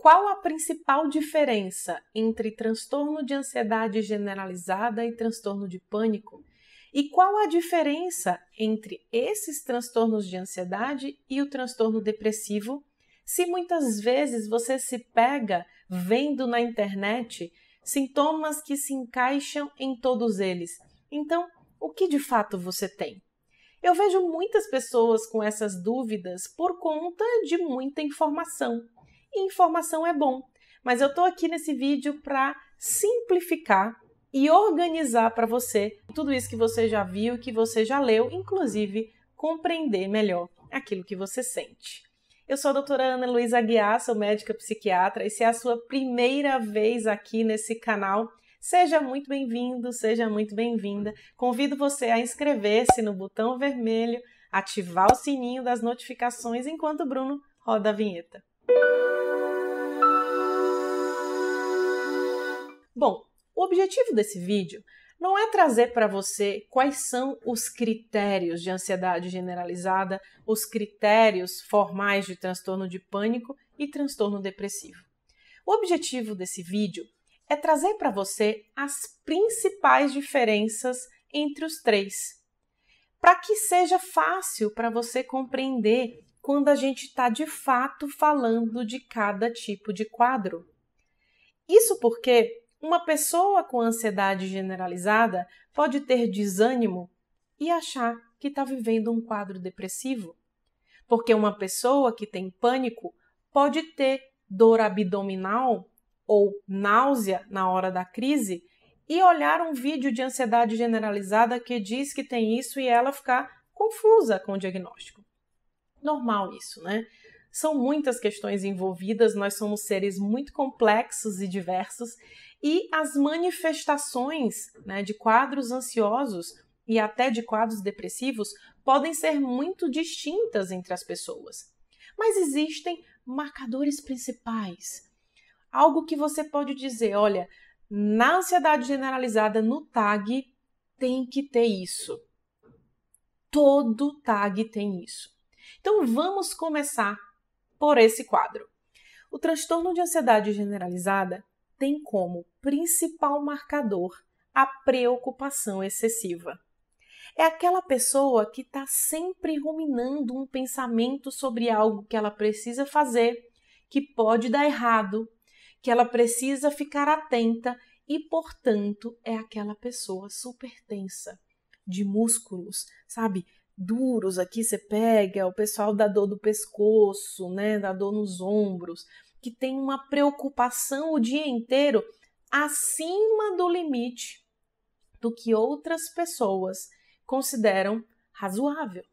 Qual a principal diferença entre transtorno de ansiedade generalizada e transtorno de pânico? E qual a diferença entre esses transtornos de ansiedade e o transtorno depressivo? Se muitas vezes você se pega vendo na internet sintomas que se encaixam em todos eles, então o que de fato você tem? Eu vejo muitas pessoas com essas dúvidas por conta de muita informação informação é bom, mas eu estou aqui nesse vídeo para simplificar e organizar para você tudo isso que você já viu, que você já leu, inclusive compreender melhor aquilo que você sente. Eu sou a doutora Ana Luísa Aguiar, sou médica psiquiatra, e se é a sua primeira vez aqui nesse canal, seja muito bem-vindo, seja muito bem-vinda. Convido você a inscrever-se no botão vermelho, ativar o sininho das notificações enquanto o Bruno roda a vinheta. Música Bom, o objetivo desse vídeo não é trazer para você quais são os critérios de ansiedade generalizada, os critérios formais de transtorno de pânico e transtorno depressivo. O objetivo desse vídeo é trazer para você as principais diferenças entre os três, para que seja fácil para você compreender quando a gente está de fato falando de cada tipo de quadro. Isso porque uma pessoa com ansiedade generalizada pode ter desânimo e achar que está vivendo um quadro depressivo, porque uma pessoa que tem pânico pode ter dor abdominal ou náusea na hora da crise e olhar um vídeo de ansiedade generalizada que diz que tem isso e ela ficar confusa com o diagnóstico. Normal isso, né? São muitas questões envolvidas, nós somos seres muito complexos e diversos e as manifestações né, de quadros ansiosos e até de quadros depressivos podem ser muito distintas entre as pessoas. Mas existem marcadores principais. Algo que você pode dizer, olha, na ansiedade generalizada, no TAG, tem que ter isso. Todo TAG tem isso. Então vamos começar por esse quadro. O transtorno de ansiedade generalizada tem como principal marcador a preocupação excessiva. É aquela pessoa que está sempre ruminando um pensamento sobre algo que ela precisa fazer, que pode dar errado, que ela precisa ficar atenta e, portanto, é aquela pessoa super tensa, de músculos, sabe? Duros aqui você pega, o pessoal da dor do pescoço, né? Da dor nos ombros que tem uma preocupação o dia inteiro acima do limite do que outras pessoas consideram razoável.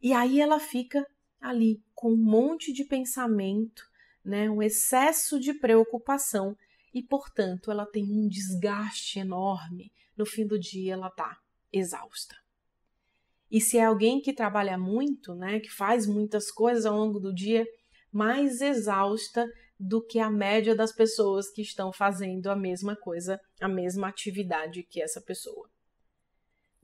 E aí ela fica ali com um monte de pensamento, né, um excesso de preocupação e, portanto, ela tem um desgaste enorme. No fim do dia, ela tá exausta. E se é alguém que trabalha muito, né, que faz muitas coisas ao longo do dia, mais exausta do que a média das pessoas que estão fazendo a mesma coisa, a mesma atividade que essa pessoa.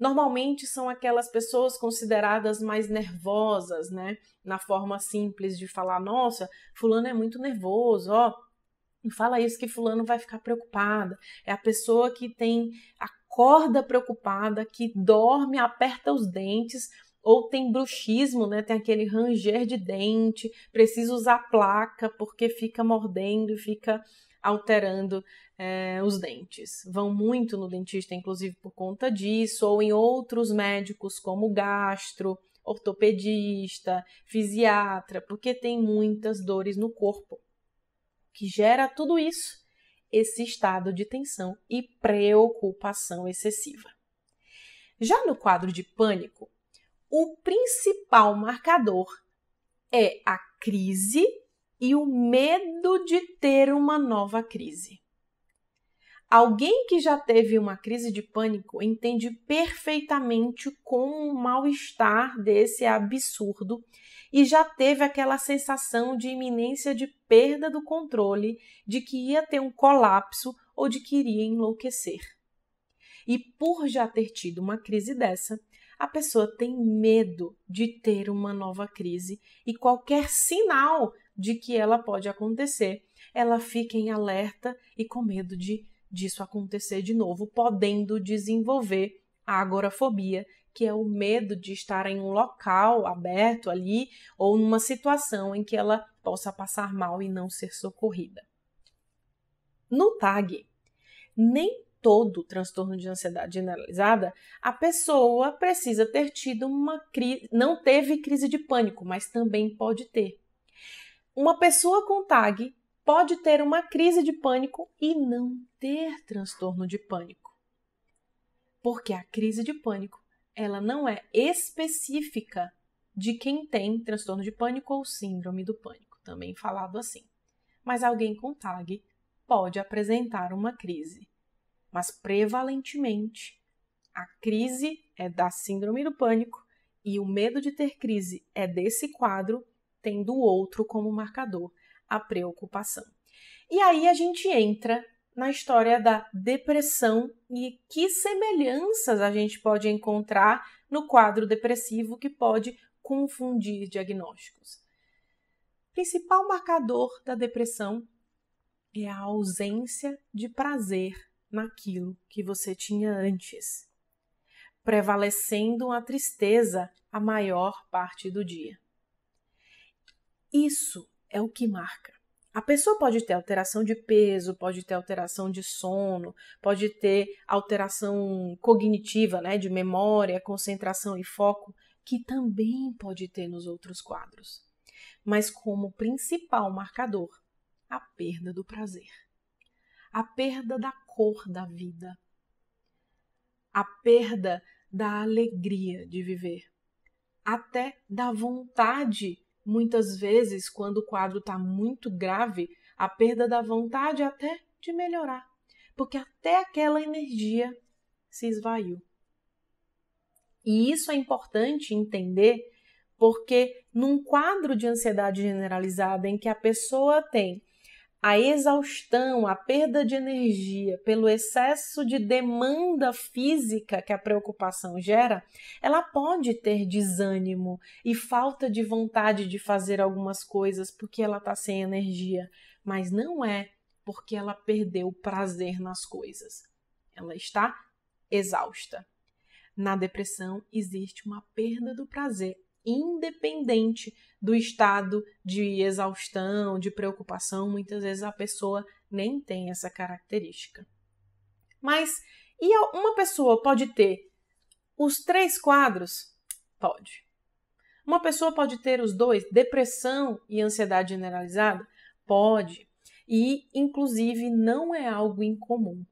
Normalmente são aquelas pessoas consideradas mais nervosas, né? Na forma simples de falar, nossa, fulano é muito nervoso, ó, fala isso que fulano vai ficar preocupada. É a pessoa que tem acorda preocupada, que dorme, aperta os dentes ou tem bruxismo, né? Tem aquele ranger de dente, precisa usar placa porque fica mordendo, fica alterando é, os dentes. Vão muito no dentista, inclusive por conta disso, ou em outros médicos como gastro, ortopedista, fisiatra, porque tem muitas dores no corpo. Que gera tudo isso, esse estado de tensão e preocupação excessiva. Já no quadro de pânico, o principal marcador é a crise e o medo de ter uma nova crise. Alguém que já teve uma crise de pânico entende perfeitamente como o mal-estar desse é absurdo e já teve aquela sensação de iminência de perda do controle, de que ia ter um colapso ou de que iria enlouquecer. E por já ter tido uma crise dessa, a pessoa tem medo de ter uma nova crise e qualquer sinal de que ela pode acontecer, ela fica em alerta e com medo de disso acontecer de novo, podendo desenvolver a agorafobia, que é o medo de estar em um local aberto ali ou numa situação em que ela possa passar mal e não ser socorrida. No TAG, nem todo transtorno de ansiedade generalizada, a pessoa precisa ter tido uma crise, não teve crise de pânico, mas também pode ter. Uma pessoa com TAG pode ter uma crise de pânico e não ter transtorno de pânico. Porque a crise de pânico, ela não é específica de quem tem transtorno de pânico ou síndrome do pânico, também falado assim. Mas alguém com TAG pode apresentar uma crise mas prevalentemente a crise é da síndrome do pânico e o medo de ter crise é desse quadro, tendo o outro como marcador, a preocupação. E aí a gente entra na história da depressão e que semelhanças a gente pode encontrar no quadro depressivo que pode confundir diagnósticos. principal marcador da depressão é a ausência de prazer naquilo que você tinha antes, prevalecendo a tristeza a maior parte do dia. Isso é o que marca. A pessoa pode ter alteração de peso, pode ter alteração de sono, pode ter alteração cognitiva, né, de memória, concentração e foco, que também pode ter nos outros quadros. Mas como principal marcador, a perda do prazer a perda da cor da vida, a perda da alegria de viver, até da vontade. Muitas vezes, quando o quadro está muito grave, a perda da vontade até de melhorar, porque até aquela energia se esvaiu. E isso é importante entender porque num quadro de ansiedade generalizada em que a pessoa tem a exaustão, a perda de energia pelo excesso de demanda física que a preocupação gera, ela pode ter desânimo e falta de vontade de fazer algumas coisas porque ela está sem energia, mas não é porque ela perdeu o prazer nas coisas. Ela está exausta. Na depressão existe uma perda do prazer independente do estado de exaustão, de preocupação, muitas vezes a pessoa nem tem essa característica. Mas e uma pessoa pode ter os três quadros? Pode. Uma pessoa pode ter os dois, depressão e ansiedade generalizada? Pode. E, inclusive, não é algo incomum.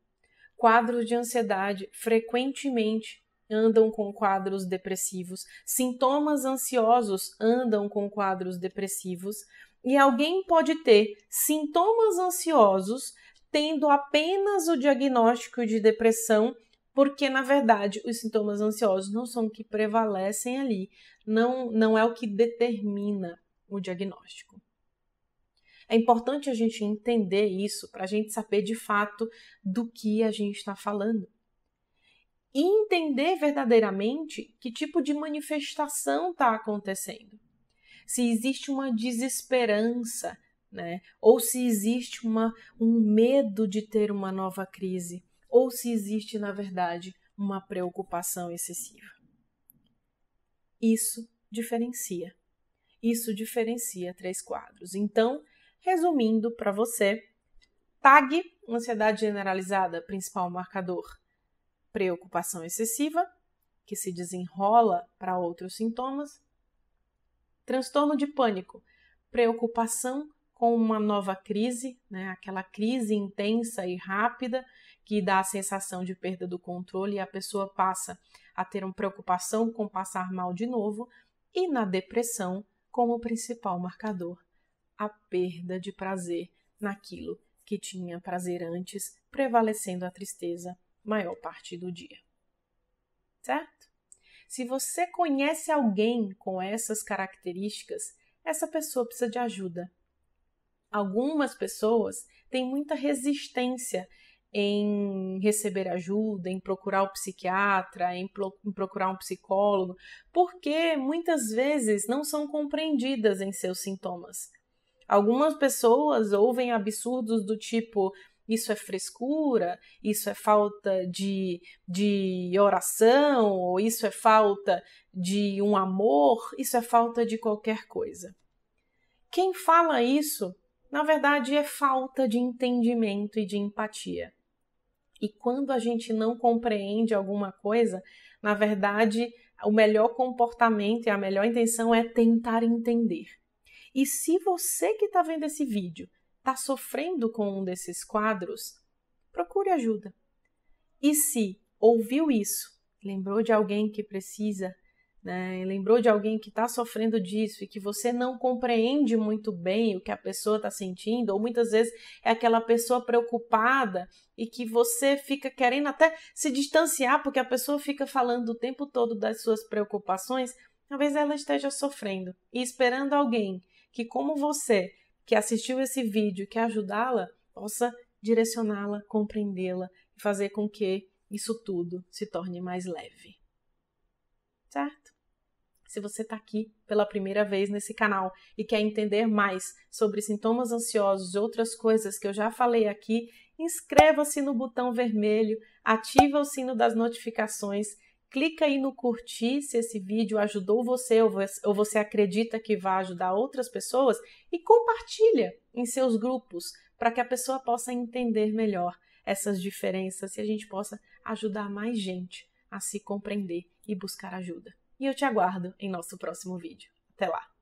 Quadros de ansiedade frequentemente andam com quadros depressivos, sintomas ansiosos andam com quadros depressivos, e alguém pode ter sintomas ansiosos tendo apenas o diagnóstico de depressão, porque na verdade os sintomas ansiosos não são o que prevalecem ali, não, não é o que determina o diagnóstico. É importante a gente entender isso para a gente saber de fato do que a gente está falando e entender verdadeiramente que tipo de manifestação está acontecendo. Se existe uma desesperança, né? ou se existe uma, um medo de ter uma nova crise, ou se existe, na verdade, uma preocupação excessiva. Isso diferencia. Isso diferencia três quadros. Então, resumindo para você, TAG, ansiedade generalizada, principal marcador, preocupação excessiva, que se desenrola para outros sintomas, transtorno de pânico, preocupação com uma nova crise, né? aquela crise intensa e rápida que dá a sensação de perda do controle e a pessoa passa a ter uma preocupação com passar mal de novo, e na depressão, como principal marcador, a perda de prazer naquilo que tinha prazer antes, prevalecendo a tristeza maior parte do dia. Certo? Se você conhece alguém com essas características, essa pessoa precisa de ajuda. Algumas pessoas têm muita resistência em receber ajuda, em procurar o psiquiatra, em, procurar um psicólogo, porque muitas vezes não são compreendidas em seus sintomas. Algumas pessoas ouvem absurdos do tipo: isso é frescura? Isso é falta de, de oração? Ou isso é falta de um amor? Isso é falta de qualquer coisa. Quem fala isso, na verdade, é falta de entendimento e de empatia. E quando a gente não compreende alguma coisa, na verdade, o melhor comportamento e a melhor intenção é tentar entender. E se você que está vendo esse vídeo está sofrendo com um desses quadros, procure ajuda. E se ouviu isso, lembrou de alguém que precisa, né? lembrou de alguém que está sofrendo disso e que você não compreende muito bem o que a pessoa está sentindo, ou muitas vezes é aquela pessoa preocupada e que você fica querendo até se distanciar porque a pessoa fica falando o tempo todo das suas preocupações, talvez ela esteja sofrendo e esperando alguém que, como você, que assistiu esse vídeo que ajudá-la possa direcioná-la, compreendê-la e fazer com que isso tudo se torne mais leve. Certo? Se você está aqui pela primeira vez nesse canal e quer entender mais sobre sintomas ansiosos e outras coisas que eu já falei aqui, inscreva-se no botão vermelho, ativa o sino das notificações clica aí no curtir se esse vídeo ajudou você ou você acredita que vai ajudar outras pessoas e compartilha em seus grupos para que a pessoa possa entender melhor essas diferenças e a gente possa ajudar mais gente a se compreender e buscar ajuda. E eu te aguardo em nosso próximo vídeo. Até lá!